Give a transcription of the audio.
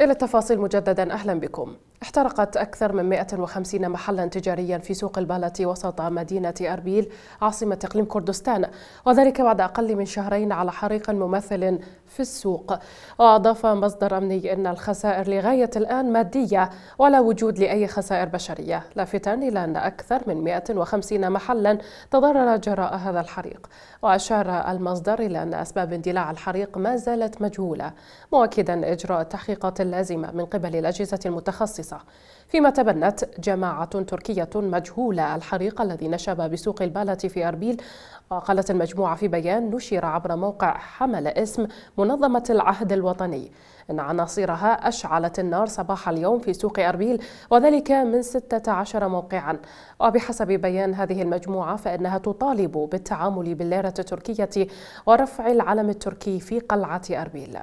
إلى التفاصيل مجددا أهلا بكم احترقت أكثر من 150 محلا تجاريا في سوق البالة وسط مدينة أربيل عاصمة إقليم كردستان وذلك بعد أقل من شهرين على حريق ممثل في السوق وأضاف مصدر أمني أن الخسائر لغاية الآن مادية ولا وجود لأي خسائر بشرية لافتا إلى أن أكثر من 150 محلا تضرر جراء هذا الحريق وأشار المصدر إلى أن أسباب اندلاع الحريق ما زالت مجهولة مؤكدا إجراء التحقيقات اللازمة من قبل الأجهزة المتخصصة فيما تبنت جماعة تركية مجهولة الحريق الذي نشب بسوق البالة في أربيل وقالت المجموعة في بيان نشر عبر موقع حمل اسم منظمة العهد الوطني إن عناصرها أشعلت النار صباح اليوم في سوق أربيل وذلك من 16 موقعا وبحسب بيان هذه المجموعة فإنها تطالب بالتعامل بالليرة التركية ورفع العلم التركي في قلعة أربيل